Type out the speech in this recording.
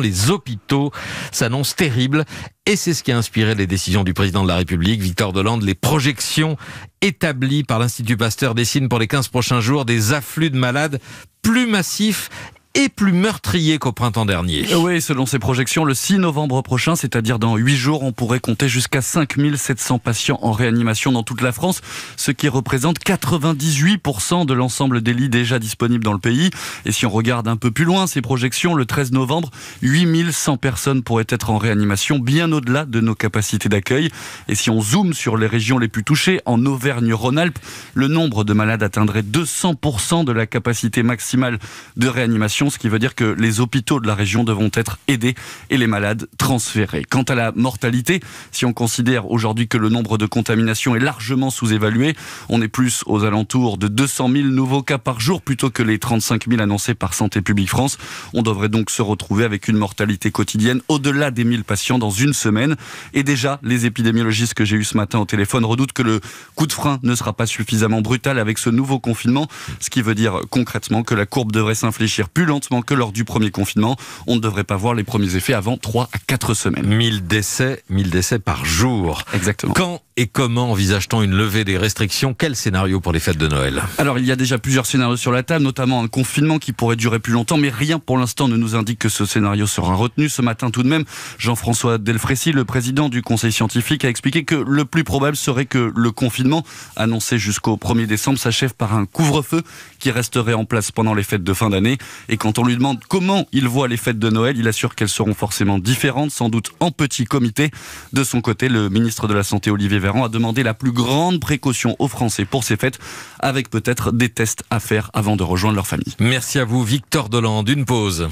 les hôpitaux s'annoncent terribles. Et c'est ce qui a inspiré les décisions du président de la République, Victor Hollande. Les projections établies par l'Institut Pasteur dessinent pour les 15 prochains jours des afflux de malades plus massifs et plus meurtrier qu'au printemps dernier. Euh, oui, selon ces projections, le 6 novembre prochain, c'est-à-dire dans 8 jours, on pourrait compter jusqu'à 5700 patients en réanimation dans toute la France, ce qui représente 98% de l'ensemble des lits déjà disponibles dans le pays. Et si on regarde un peu plus loin ces projections, le 13 novembre, 8100 personnes pourraient être en réanimation, bien au-delà de nos capacités d'accueil. Et si on zoome sur les régions les plus touchées, en Auvergne-Rhône-Alpes, le nombre de malades atteindrait 200% de la capacité maximale de réanimation ce qui veut dire que les hôpitaux de la région devront être aidés et les malades transférés. Quant à la mortalité, si on considère aujourd'hui que le nombre de contaminations est largement sous-évalué, on est plus aux alentours de 200 000 nouveaux cas par jour plutôt que les 35 000 annoncés par Santé publique France. On devrait donc se retrouver avec une mortalité quotidienne au-delà des 1000 patients dans une semaine. Et déjà, les épidémiologistes que j'ai eu ce matin au téléphone redoutent que le coup de frein ne sera pas suffisamment brutal avec ce nouveau confinement, ce qui veut dire concrètement que la courbe devrait s'infléchir plus longtemps que lors du premier confinement. On ne devrait pas voir les premiers effets avant 3 à 4 semaines. 1000 décès, 1000 décès par jour. Exactement. Quand et comment envisage-t-on une levée des restrictions Quel scénario pour les fêtes de Noël Alors, il y a déjà plusieurs scénarios sur la table, notamment un confinement qui pourrait durer plus longtemps, mais rien pour l'instant ne nous indique que ce scénario sera retenu. Ce matin, tout de même, Jean-François Delfrécy, le président du Conseil scientifique, a expliqué que le plus probable serait que le confinement, annoncé jusqu'au 1er décembre, s'achève par un couvre-feu qui resterait en place pendant les fêtes de fin d'année et quand on lui demande comment il voit les fêtes de Noël, il assure qu'elles seront forcément différentes, sans doute en petit comité. De son côté, le ministre de la Santé, Olivier Véran, a demandé la plus grande précaution aux Français pour ces fêtes, avec peut-être des tests à faire avant de rejoindre leur famille. Merci à vous, Victor Dolan. D'une pause.